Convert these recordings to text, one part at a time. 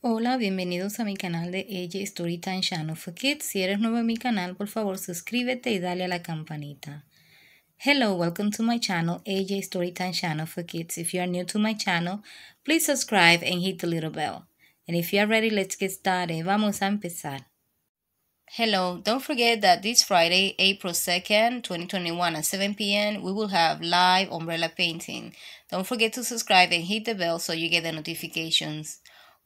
Hola, bienvenidos a mi canal de AJ Storytime Channel for Kids. Si eres nuevo en mi canal, por favor suscríbete y dale a la campanita. Hello, welcome to my channel, AJ Storytime Channel for Kids. If you are new to my channel, please subscribe and hit the little bell. And if you are ready, let's get started. Vamos a empezar. Hello, don't forget that this Friday, April 2nd, 2021 at 7 p.m., we will have live umbrella painting. Don't forget to subscribe and hit the bell so you get the notifications.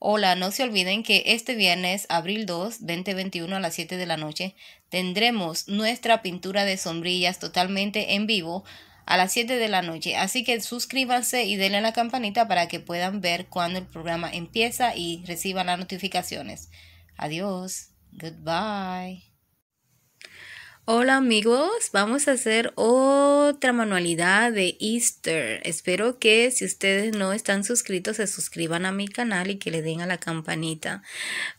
Hola, no se olviden que este viernes, abril 2, 2021 a las 7 de la noche, tendremos nuestra pintura de sombrillas totalmente en vivo a las 7 de la noche. Así que suscríbanse y denle a la campanita para que puedan ver cuando el programa empieza y reciban las notificaciones. Adiós. Goodbye. Hola amigos, vamos a hacer otra manualidad de Easter. Espero que si ustedes no están suscritos se suscriban a mi canal y que le den a la campanita.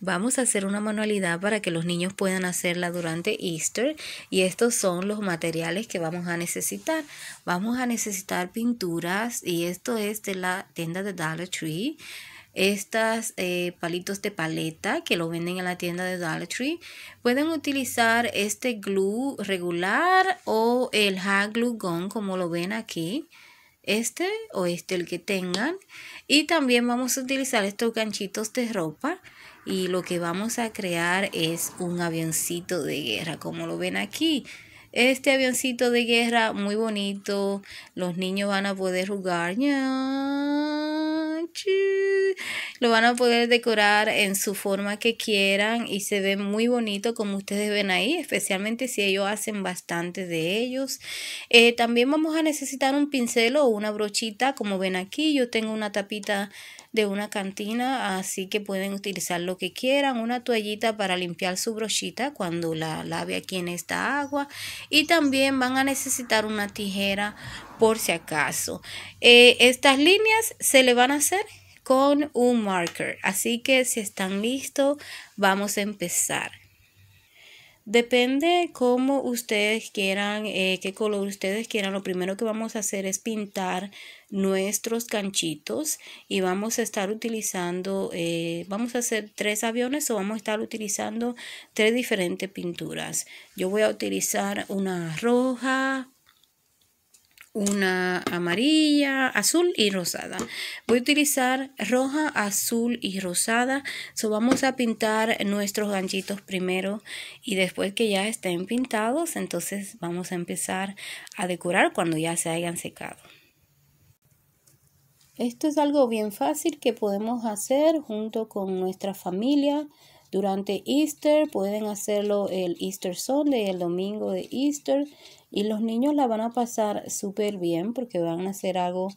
Vamos a hacer una manualidad para que los niños puedan hacerla durante Easter y estos son los materiales que vamos a necesitar. Vamos a necesitar pinturas y esto es de la tienda de Dollar Tree estas eh, palitos de paleta que lo venden en la tienda de Dollar Tree. Pueden utilizar este glue regular o el hot glue gun como lo ven aquí. Este o este el que tengan. Y también vamos a utilizar estos ganchitos de ropa. Y lo que vamos a crear es un avioncito de guerra como lo ven aquí este avioncito de guerra muy bonito. Los niños van a poder jugar. Lo van a poder decorar en su forma que quieran y se ve muy bonito como ustedes ven ahí, especialmente si ellos hacen bastante de ellos. Eh, también vamos a necesitar un pincel o una brochita, como ven aquí, yo tengo una tapita de una cantina, así que pueden utilizar lo que quieran, una toallita para limpiar su brochita cuando la lave aquí en esta agua y también van a necesitar una tijera por si acaso. Eh, estas líneas se le van a hacer con un marker. Así que si están listos, vamos a empezar. Depende cómo ustedes quieran, eh, qué color ustedes quieran. Lo primero que vamos a hacer es pintar nuestros ganchitos y vamos a estar utilizando, eh, vamos a hacer tres aviones o vamos a estar utilizando tres diferentes pinturas. Yo voy a utilizar una roja, una amarilla, azul y rosada. Voy a utilizar roja, azul y rosada. So vamos a pintar nuestros ganchitos primero y después que ya estén pintados, entonces vamos a empezar a decorar cuando ya se hayan secado. Esto es algo bien fácil que podemos hacer junto con nuestra familia, durante Easter pueden hacerlo el Easter Sunday, el domingo de Easter, y los niños la van a pasar súper bien porque van a hacer algo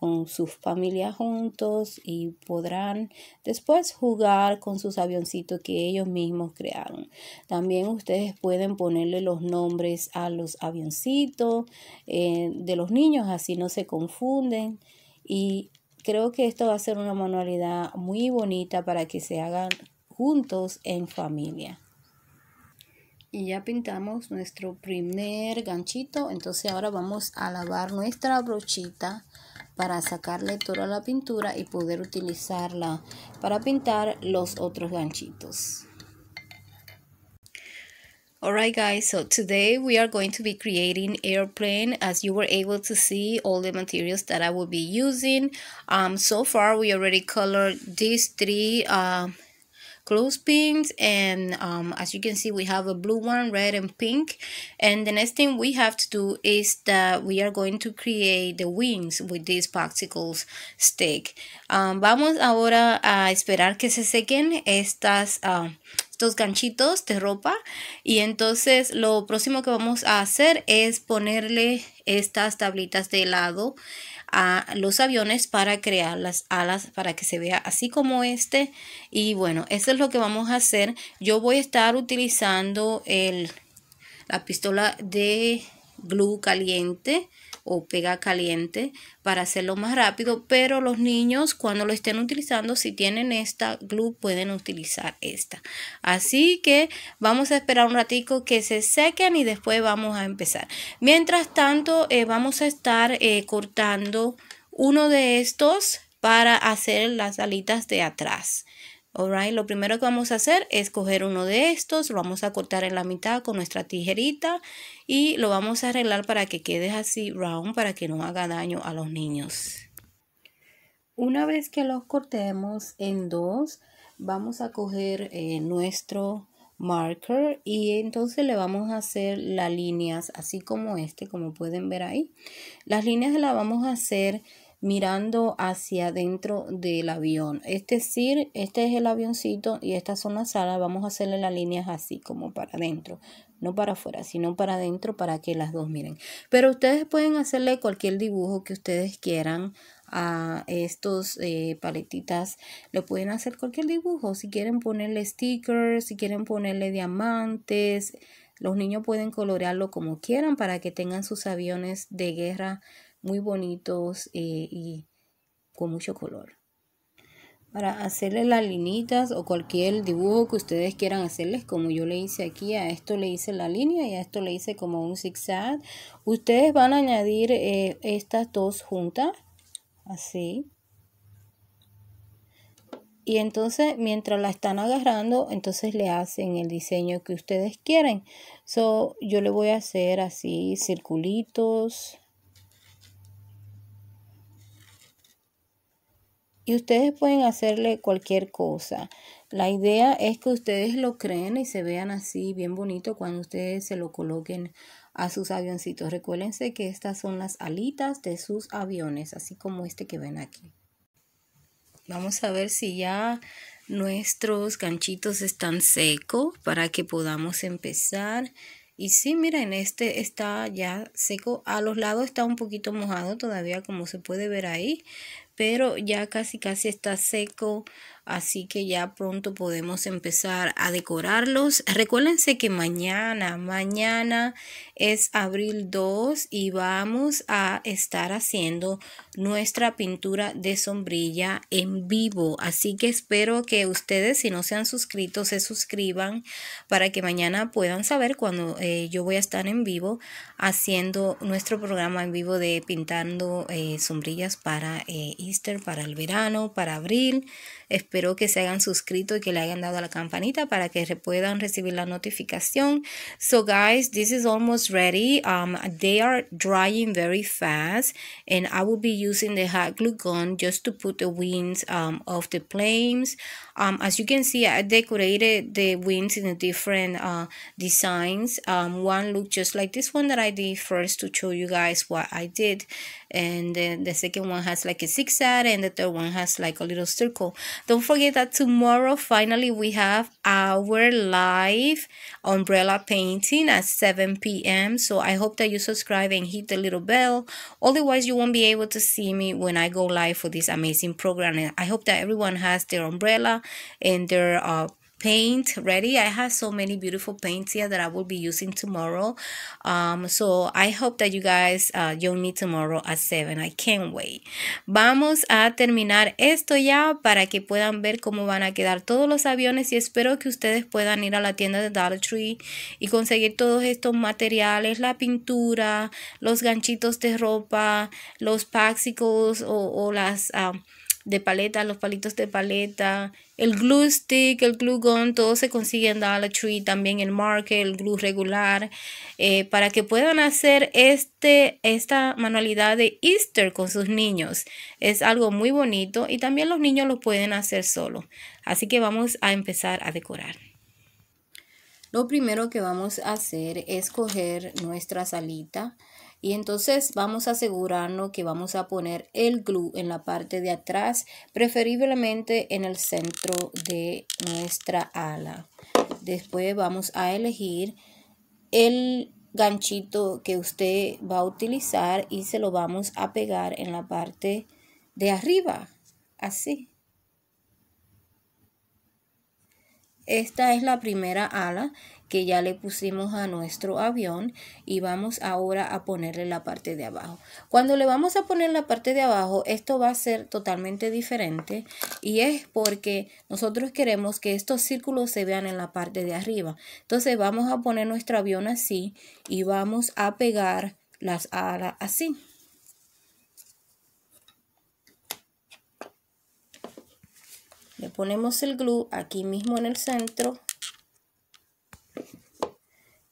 con sus familias juntos y podrán después jugar con sus avioncitos que ellos mismos crearon. También ustedes pueden ponerle los nombres a los avioncitos eh, de los niños, así no se confunden. Y creo que esto va a ser una manualidad muy bonita para que se hagan juntos en familia. Y ya pintamos nuestro primer ganchito. Entonces ahora vamos a lavar nuestra brochita para sacarle toda la pintura y poder utilizarla para pintar los otros ganchitos. Alright guys, so today we are going to be creating airplane as you were able to see all the materials that I will be using. Um, so far we already colored these three uh, pins and um, as you can see we have a blue one red and pink and the next thing we have to do is that we are going to create the wings with this popsicles stick um, vamos ahora a esperar que se sequen estas um, estos ganchitos de ropa y entonces lo próximo que vamos a hacer es ponerle estas tablitas de helado a los aviones para crear las alas para que se vea así como este y bueno eso es lo que vamos a hacer yo voy a estar utilizando el la pistola de glue caliente o pega caliente para hacerlo más rápido, pero los niños cuando lo estén utilizando, si tienen esta glue, pueden utilizar esta. Así que vamos a esperar un ratico que se sequen y después vamos a empezar. Mientras tanto, eh, vamos a estar eh, cortando uno de estos para hacer las alitas de atrás. Alright, lo primero que vamos a hacer es coger uno de estos, lo vamos a cortar en la mitad con nuestra tijerita y lo vamos a arreglar para que quede así round para que no haga daño a los niños. Una vez que los cortemos en dos, vamos a coger eh, nuestro marker y entonces le vamos a hacer las líneas así como este, como pueden ver ahí. Las líneas las vamos a hacer mirando hacia adentro del avión. Es este decir, este es el avioncito y estas son las alas. Vamos a hacerle las líneas así, como para adentro. No para afuera, sino para adentro para que las dos miren. Pero ustedes pueden hacerle cualquier dibujo que ustedes quieran a estos eh, paletitas Lo pueden hacer cualquier dibujo si quieren ponerle stickers si quieren ponerle diamantes los niños pueden colorearlo como quieran para que tengan sus aviones de guerra muy bonitos eh, y con mucho color. Para hacerle las linitas o cualquier dibujo que ustedes quieran hacerles, como yo le hice aquí, a esto le hice la línea y a esto le hice como un zigzag. Ustedes van a añadir eh, estas dos juntas, así. Y entonces, mientras la están agarrando, entonces le hacen el diseño que ustedes quieren. yo le voy a hacer así circulitos. Y ustedes pueden hacerle cualquier cosa. La idea es que ustedes lo creen y se vean así bien bonito cuando ustedes se lo coloquen a sus avioncitos. Recuérdense que estas son las alitas de sus aviones, así como este que ven aquí. Vamos a ver si ya nuestros ganchitos están secos para que podamos empezar. Y sí, miren, este está ya seco. A los lados está un poquito mojado todavía, como se puede ver ahí pero ya casi casi está seco así que ya pronto podemos empezar a decorarlos recuérdense que mañana mañana es abril 2 y vamos a estar haciendo nuestra pintura de sombrilla en vivo así que espero que ustedes si no se han suscrito se suscriban para que mañana puedan saber cuando eh, yo voy a estar en vivo haciendo nuestro programa en vivo de pintando eh, sombrillas para eh, para el verano, para abril. Espero que se hayan suscrito y que le hayan dado a la campanita para que puedan recibir la notificación. So guys, this is almost ready. Um, they are drying very fast and I will be using the hot glue gun just to put the wings um, of the planes. Um, as you can see, I decorated the wings in different uh, designs. Um, one looks just like this one that I did first to show you guys what I did. And then the second one has like a six zigzag and the third one has like a little circle. Don't forget that tomorrow finally we have our live umbrella painting at 7 p.m. So I hope that you subscribe and hit the little bell. Otherwise you won't be able to see me when I go live for this amazing program. And I hope that everyone has their umbrella and their uh, paint ready i have so many beautiful paints here that i will be using tomorrow um, so i hope that you guys uh, join me tomorrow at 7 i can't wait vamos a terminar esto ya para que puedan ver cómo van a quedar todos los aviones y espero que ustedes puedan ir a la tienda de Dollar Tree y conseguir todos estos materiales la pintura los ganchitos de ropa los paxicos o, las um, de paleta, los palitos de paleta, el glue stick, el glue gun, todo se consigue en Dollar Tree, también el marker, el glue regular, eh, para que puedan hacer este, esta manualidad de Easter con sus niños. Es algo muy bonito y también los niños lo pueden hacer solo. Así que vamos a empezar a decorar. Lo primero que vamos a hacer es coger nuestra salita y entonces vamos a asegurarnos que vamos a poner el glue en la parte de atrás, preferiblemente en el centro de nuestra ala. Después vamos a elegir el ganchito que usted va a utilizar y se lo vamos a pegar en la parte de arriba, así. Esta es la primera ala que ya le pusimos a nuestro avión y vamos ahora a ponerle la parte de abajo. Cuando le vamos a poner la parte de abajo, esto va a ser totalmente diferente y es porque nosotros queremos que estos círculos se vean en la parte de arriba. Entonces vamos a poner nuestro avión así y vamos a pegar las alas así. Le ponemos el glue aquí mismo en el centro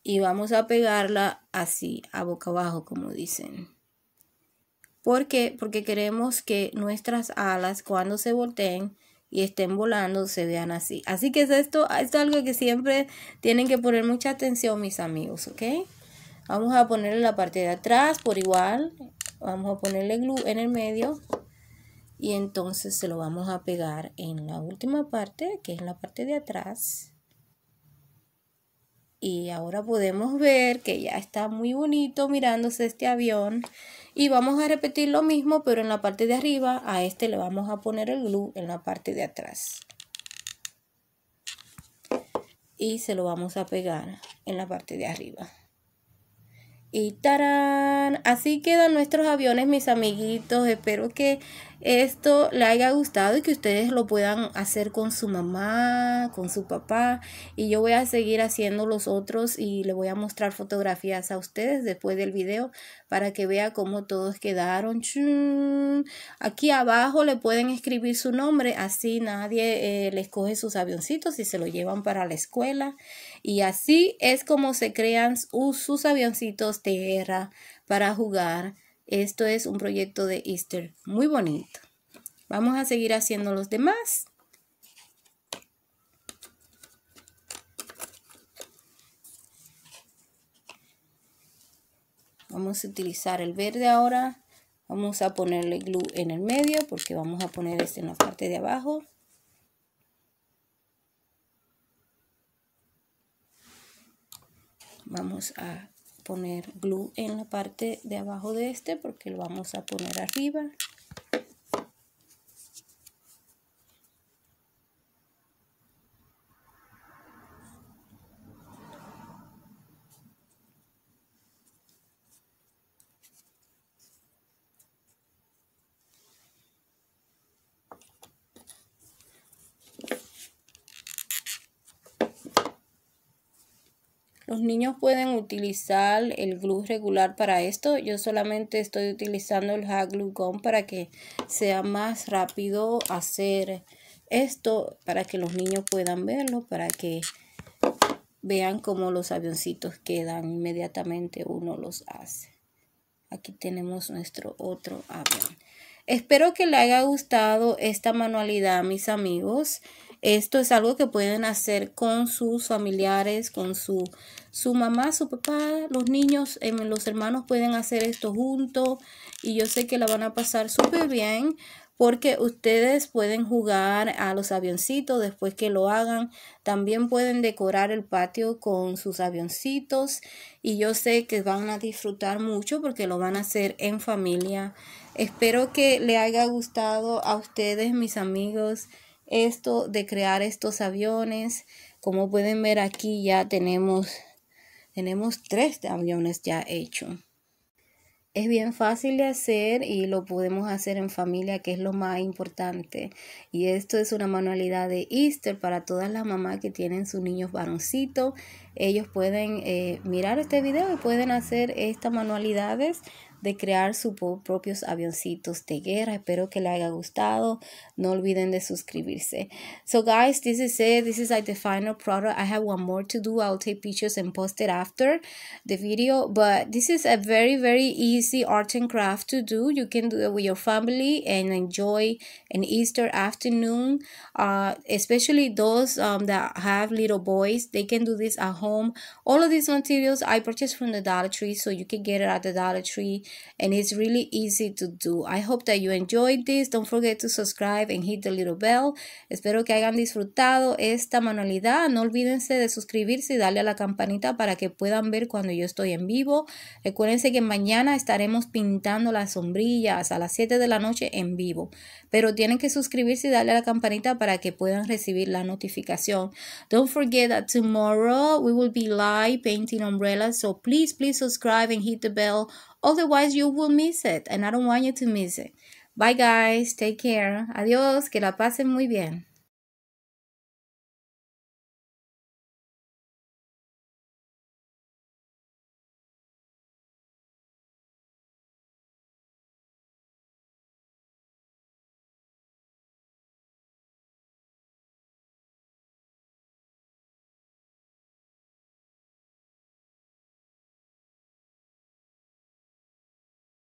y vamos a pegarla así, a boca abajo, como dicen. ¿Por qué? Porque queremos que nuestras alas cuando se volteen y estén volando se vean así. Así que esto, esto es algo que siempre tienen que poner mucha atención mis amigos, ¿ok? Vamos a ponerle la parte de atrás por igual. Vamos a ponerle glue en el medio y entonces se lo vamos a pegar en la última parte que es la parte de atrás y ahora podemos ver que ya está muy bonito mirándose este avión y vamos a repetir lo mismo pero en la parte de arriba a este le vamos a poner el glue en la parte de atrás y se lo vamos a pegar en la parte de arriba y tarán, así quedan nuestros aviones, mis amiguitos. Espero que esto le haya gustado y que ustedes lo puedan hacer con su mamá, con su papá. Y yo voy a seguir haciendo los otros y le voy a mostrar fotografías a ustedes después del video para que vea cómo todos quedaron. Aquí abajo le pueden escribir su nombre, así nadie eh, les coge sus avioncitos y se lo llevan para la escuela. Y así es como se crean sus avioncitos de guerra para jugar. Esto es un proyecto de Easter muy bonito. Vamos a seguir haciendo los demás. Vamos a utilizar el verde ahora. Vamos a ponerle glue en el medio porque vamos a poner este en la parte de abajo. vamos a poner glue en la parte de abajo de este porque lo vamos a poner arriba Los niños pueden utilizar el glue regular para esto. Yo solamente estoy utilizando el hot glue gun para que sea más rápido hacer esto para que los niños puedan verlo, para que vean cómo los avioncitos quedan inmediatamente uno los hace. Aquí tenemos nuestro otro avión. Espero que les haya gustado esta manualidad, mis amigos. Esto es algo que pueden hacer con sus familiares, con su, su mamá, su papá, los niños, em, los hermanos pueden hacer esto juntos y yo sé que la van a pasar súper bien porque ustedes pueden jugar a los avioncitos después que lo hagan. También pueden decorar el patio con sus avioncitos y yo sé que van a disfrutar mucho porque lo van a hacer en familia. Espero que le haya gustado a ustedes, mis amigos esto de crear estos aviones. Como pueden ver aquí ya tenemos, tenemos tres aviones ya hechos. Es bien fácil de hacer y lo podemos hacer en familia, que es lo más importante. Y esto es una manualidad de Easter para todas las mamás que tienen sus niños varoncitos. Ellos pueden eh, mirar este video y pueden hacer estas manualidades de crear sus propios avioncitos de guerra. Espero que les haya gustado. No olviden de suscribirse. So guys, this is it. This is like the final product. I have one more to do. I'll take pictures and post it after the video. But this is a very, very easy art and craft to do. You can do it with your family and enjoy an Easter afternoon. Uh, especially those um, that have little boys. They can do this at home. All of these materials I purchased from the Dollar Tree. So you can get it at the Dollar Tree. and it's really easy to do. I hope that you enjoyed this. Don't forget to subscribe and hit the little bell. Espero que hayan disfrutado esta manualidad. No olvídense de suscribirse y darle a la campanita para que puedan ver cuando yo estoy en vivo. Recuerden que mañana estaremos pintando las sombrillas a las 7 de la noche en vivo, pero tienen que suscribirse y darle a la campanita para que puedan recibir la notificación. Don't forget that tomorrow we will be live painting umbrellas, so please, please subscribe and hit the bell Otherwise, you will miss it, and I don't want you to miss it. Bye, guys. Take care. Adiós. Que la pasen muy bien.